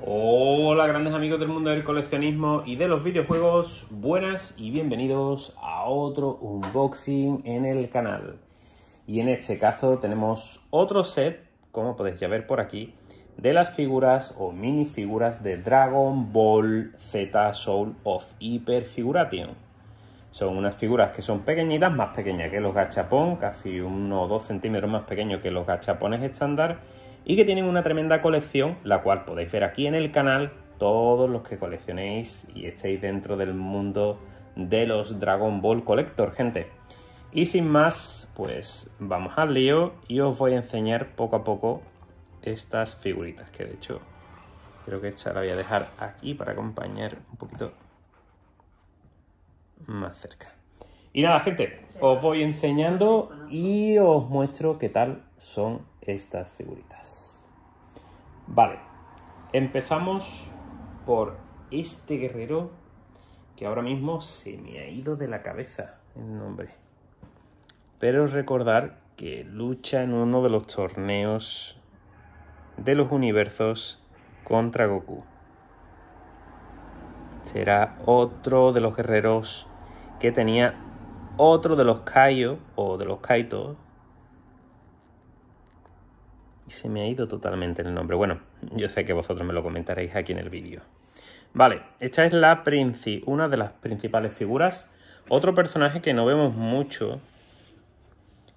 Hola grandes amigos del mundo del coleccionismo y de los videojuegos, buenas y bienvenidos a otro unboxing en el canal. Y en este caso tenemos otro set, como podéis ya ver por aquí, de las figuras o minifiguras de Dragon Ball Z Soul of Figuration. Son unas figuras que son pequeñitas, más pequeñas que los gachapón, casi unos 2 centímetros más pequeños que los gachapones estándar y que tienen una tremenda colección, la cual podéis ver aquí en el canal, todos los que coleccionéis y estéis dentro del mundo de los Dragon Ball Collector, gente. Y sin más, pues vamos al lío y os voy a enseñar poco a poco estas figuritas, que de hecho creo que esta la voy a dejar aquí para acompañar un poquito más cerca. Y nada, gente, os voy enseñando y os muestro qué tal son estas figuritas. Vale, empezamos por este guerrero que ahora mismo se me ha ido de la cabeza el nombre. Pero recordar que lucha en uno de los torneos de los universos contra Goku. Será otro de los guerreros que tenía otro de los kaios o de los kaitos y se me ha ido totalmente el nombre. Bueno, yo sé que vosotros me lo comentaréis aquí en el vídeo. Vale, esta es la una de las principales figuras. Otro personaje que no vemos mucho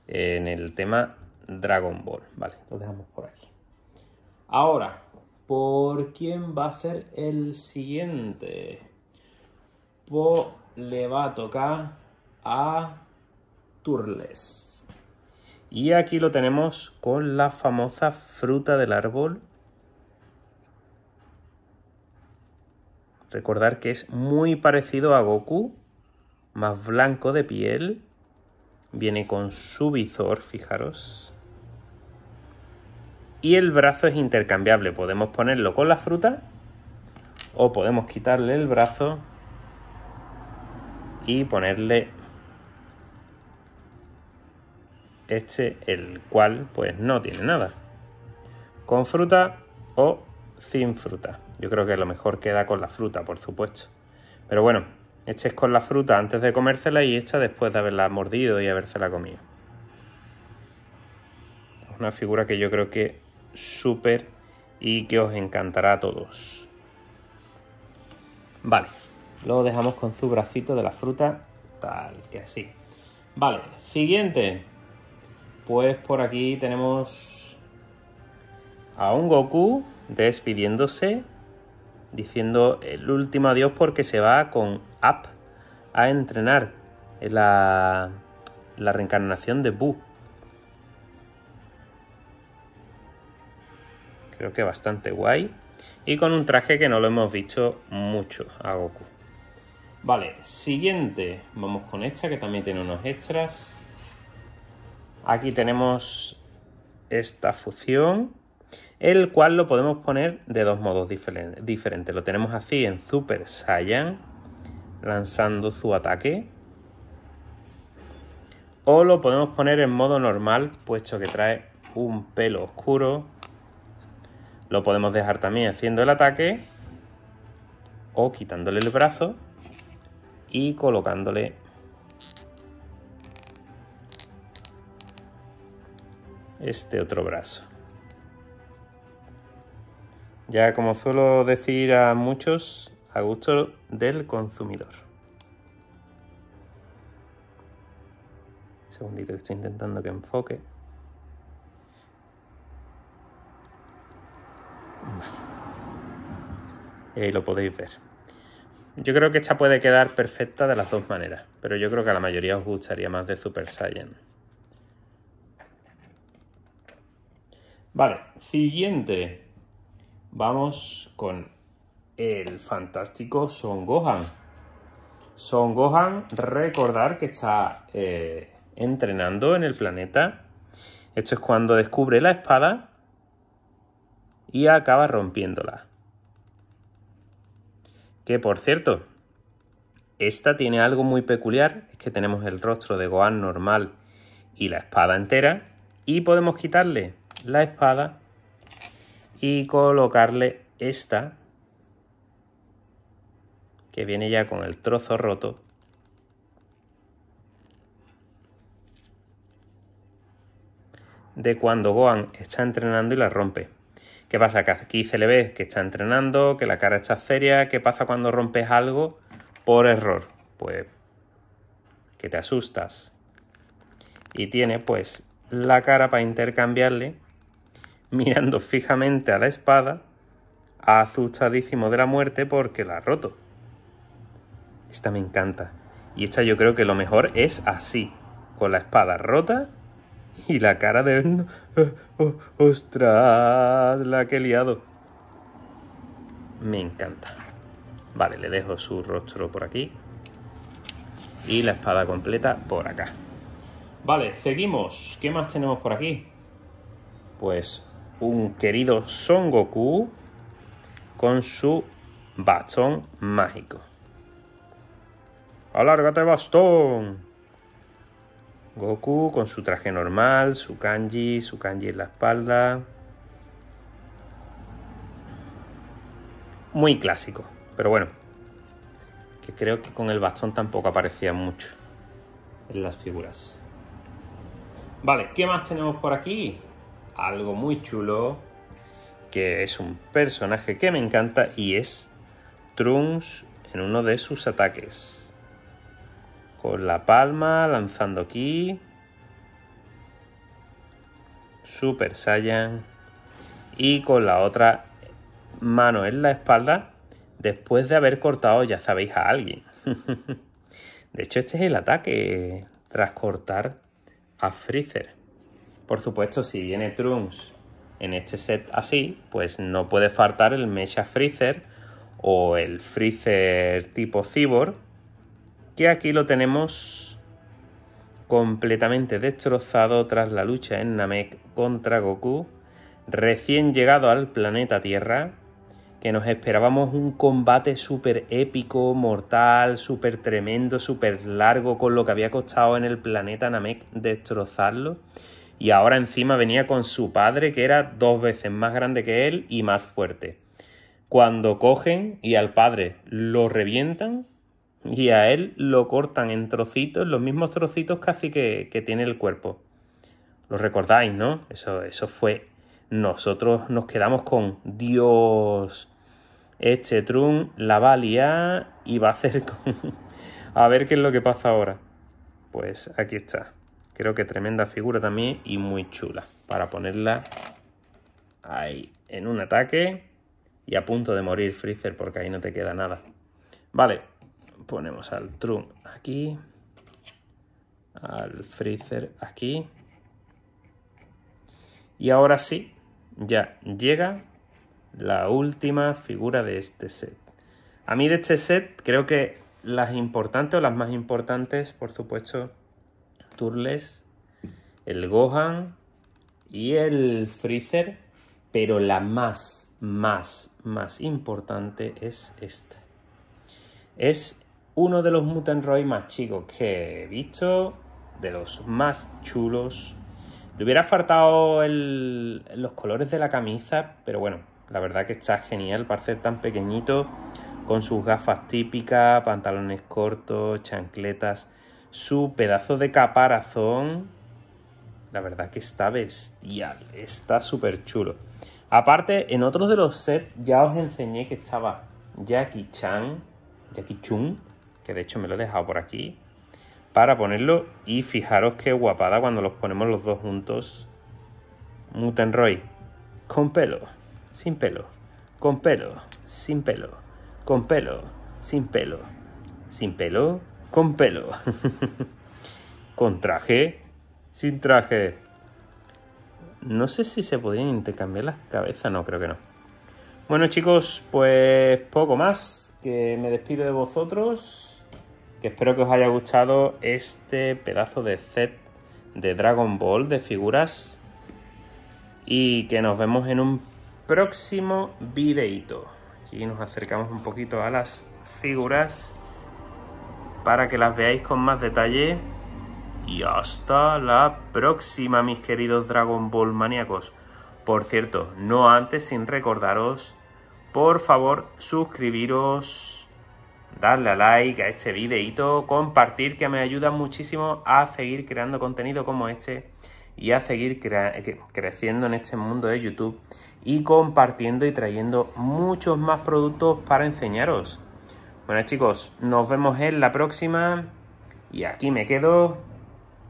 en el tema Dragon Ball. Vale, lo dejamos por aquí. Ahora, ¿por quién va a ser el siguiente? le va a tocar a Turles. Y aquí lo tenemos con la famosa fruta del árbol. Recordar que es muy parecido a Goku, más blanco de piel. Viene con su visor, fijaros. Y el brazo es intercambiable. Podemos ponerlo con la fruta o podemos quitarle el brazo y ponerle este el cual pues no tiene nada. Con fruta o sin fruta. Yo creo que lo mejor queda con la fruta, por supuesto. Pero bueno, este es con la fruta antes de comérsela y esta después de haberla mordido y habérsela comido. Una figura que yo creo que súper y que os encantará a todos. Vale, lo dejamos con su bracito de la fruta tal que así. Vale, siguiente. Pues por aquí tenemos a un Goku despidiéndose, diciendo el último adiós porque se va con App a entrenar. la, la reencarnación de Buu. Creo que bastante guay. Y con un traje que no lo hemos visto mucho a Goku. Vale, siguiente. Vamos con esta que también tiene unos extras. Aquí tenemos esta fusión, el cual lo podemos poner de dos modos diferentes. Lo tenemos así en Super Saiyan, lanzando su ataque. O lo podemos poner en modo normal, puesto que trae un pelo oscuro. Lo podemos dejar también haciendo el ataque o quitándole el brazo y colocándole este otro brazo. Ya como suelo decir a muchos, a gusto del consumidor. Un segundito que estoy intentando que enfoque. Vale. ahí lo podéis ver. Yo creo que esta puede quedar perfecta de las dos maneras, pero yo creo que a la mayoría os gustaría más de Super Saiyan. Vale, siguiente. Vamos con el fantástico Son Gohan. Son Gohan, recordar que está eh, entrenando en el planeta. Esto es cuando descubre la espada y acaba rompiéndola. Que por cierto, esta tiene algo muy peculiar, es que tenemos el rostro de Gohan normal y la espada entera y podemos quitarle la espada y colocarle esta que viene ya con el trozo roto de cuando Gohan está entrenando y la rompe. ¿Qué pasa? Que aquí se le ve que está entrenando, que la cara está seria. ¿Qué pasa cuando rompes algo por error? Pues que te asustas. Y tiene pues la cara para intercambiarle mirando fijamente a la espada, asustadísimo de la muerte porque la ha roto. Esta me encanta. Y esta yo creo que lo mejor es así, con la espada rota y la cara de... Oh, ¡Ostras! La que he liado. Me encanta. Vale, le dejo su rostro por aquí. Y la espada completa por acá. Vale, seguimos. ¿Qué más tenemos por aquí? Pues un querido Son Goku con su bastón mágico. ¡Alárgate bastón! Goku con su traje normal, su kanji, su kanji en la espalda. Muy clásico, pero bueno. Que creo que con el bastón tampoco aparecía mucho en las figuras. Vale, ¿qué más tenemos por aquí? algo muy chulo, que es un personaje que me encanta y es Trunks en uno de sus ataques. Con la palma, lanzando aquí. Super Saiyan. Y con la otra mano en la espalda, después de haber cortado, ya sabéis, a alguien. de hecho, este es el ataque tras cortar a Freezer. Por supuesto, si viene Trunks en este set así, pues no puede faltar el Mecha Freezer o el Freezer tipo Cyborg, que aquí lo tenemos completamente destrozado tras la lucha en Namek contra Goku, recién llegado al planeta Tierra, que nos esperábamos un combate súper épico, mortal, súper tremendo, súper largo, con lo que había costado en el planeta Namek destrozarlo y ahora encima venía con su padre que era dos veces más grande que él y más fuerte. Cuando cogen y al padre lo revientan y a él lo cortan en trocitos, los mismos trocitos casi que, tiene el cuerpo. Lo recordáis, ¿no? Eso, eso fue. Nosotros nos quedamos con Dios. Este Trun la va a liar y va a hacer con... a ver qué es lo que pasa ahora. Pues aquí está. Creo que tremenda figura también y muy chula para ponerla ahí en un ataque y a punto de morir Freezer porque ahí no te queda nada. Vale, ponemos al Trun aquí, al Freezer aquí. Y ahora sí, ya llega la última figura de este set. A mí de este set creo que las importantes o las más importantes, por supuesto, Turles, el Gohan y el Freezer, pero la más, más, más importante es este Es uno de los Mutant Roy más chicos que he visto, de los más chulos. Le hubiera faltado los colores de la camisa, pero bueno, la verdad que está genial para ser tan pequeñito, con sus gafas típicas, pantalones cortos, chancletas. Su pedazo de caparazón, la verdad que está bestial, está súper chulo. Aparte, en otros de los sets ya os enseñé que estaba Jackie Chan, Jackie Chun, que de hecho me lo he dejado por aquí, para ponerlo. Y fijaros qué guapada cuando los ponemos los dos juntos. Mutenroy con pelo, sin pelo, con pelo, sin pelo, con pelo, sin pelo, sin pelo, con pelo. con traje, sin traje. No sé si se podían intercambiar las cabezas, no, creo que no. Bueno chicos, pues poco más, que me despido de vosotros, que espero que os haya gustado este pedazo de set de Dragon Ball de figuras y que nos vemos en un próximo videito. Aquí nos acercamos un poquito a las figuras para que las veáis con más detalle. Y hasta la próxima, mis queridos Dragon Ball maníacos. Por cierto, no antes sin recordaros, por favor, suscribiros, darle a like a este videito, compartir, que me ayuda muchísimo a seguir creando contenido como este y a seguir creciendo en este mundo de YouTube y compartiendo y trayendo muchos más productos para enseñaros. Bueno chicos, nos vemos en la próxima. Y aquí me quedo,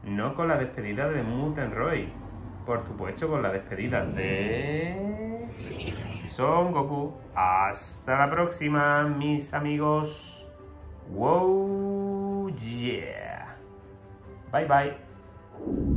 no con la despedida de Mutenroy, Roy, por supuesto con la despedida de Son Goku. Hasta la próxima, mis amigos. Wow, yeah. Bye bye.